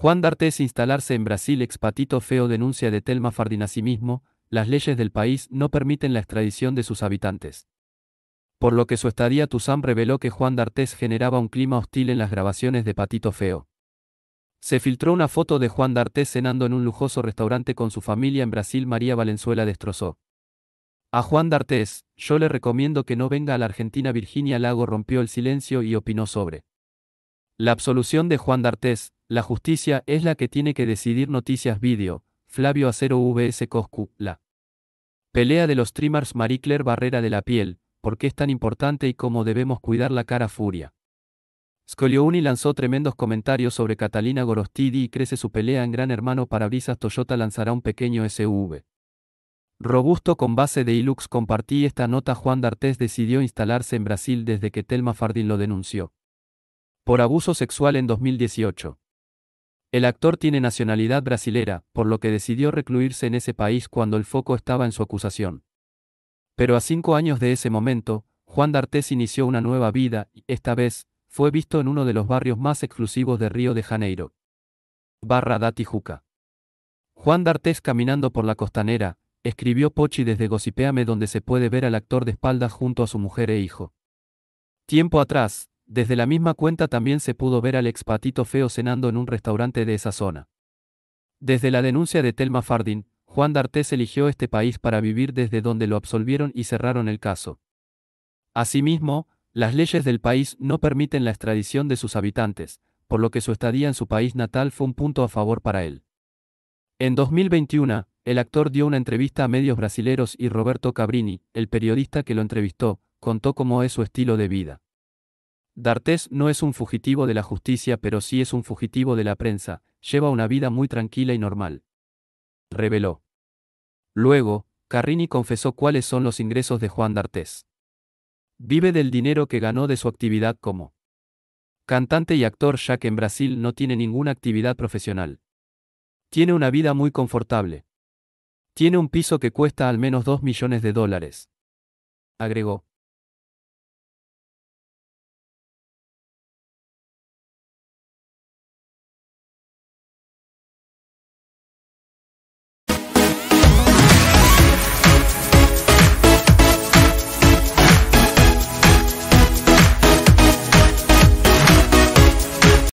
Juan D'Artes instalarse en Brasil ex patito feo denuncia de Telma Fardín mismo, las leyes del país no permiten la extradición de sus habitantes. Por lo que su estadía Tuzán reveló que Juan D'Artes generaba un clima hostil en las grabaciones de Patito Feo. Se filtró una foto de Juan D'Artes cenando en un lujoso restaurante con su familia en Brasil María Valenzuela destrozó. A Juan D'Artes, yo le recomiendo que no venga a la Argentina Virginia Lago rompió el silencio y opinó sobre. La absolución de Juan D'Artés, la justicia es la que tiene que decidir Noticias Video, Flavio Acero VS Coscu, la pelea de los streamers Marie Claire Barrera de la Piel, por qué es tan importante y cómo debemos cuidar la cara furia. Scoliouni lanzó tremendos comentarios sobre Catalina Gorostidi y crece su pelea en Gran Hermano para brisas Toyota lanzará un pequeño SUV. Robusto con base de Hilux compartí esta nota Juan D'Artés decidió instalarse en Brasil desde que Telma Fardín lo denunció por abuso sexual en 2018. El actor tiene nacionalidad brasilera, por lo que decidió recluirse en ese país cuando el foco estaba en su acusación. Pero a cinco años de ese momento, Juan D'Artés inició una nueva vida y, esta vez, fue visto en uno de los barrios más exclusivos de Río de Janeiro. Barra da Tijuca. Juan D'Artés caminando por la costanera, escribió Pochi desde Gossipéame donde se puede ver al actor de espaldas junto a su mujer e hijo. Tiempo atrás, desde la misma cuenta también se pudo ver al expatito feo cenando en un restaurante de esa zona. Desde la denuncia de Telma Fardin, Juan D'Artés eligió este país para vivir desde donde lo absolvieron y cerraron el caso. Asimismo, las leyes del país no permiten la extradición de sus habitantes, por lo que su estadía en su país natal fue un punto a favor para él. En 2021, el actor dio una entrevista a medios brasileros y Roberto Cabrini, el periodista que lo entrevistó, contó cómo es su estilo de vida. D'Artés no es un fugitivo de la justicia, pero sí es un fugitivo de la prensa, lleva una vida muy tranquila y normal. Reveló. Luego, Carrini confesó cuáles son los ingresos de Juan D'Artés. Vive del dinero que ganó de su actividad como cantante y actor, ya que en Brasil no tiene ninguna actividad profesional. Tiene una vida muy confortable. Tiene un piso que cuesta al menos 2 millones de dólares. Agregó.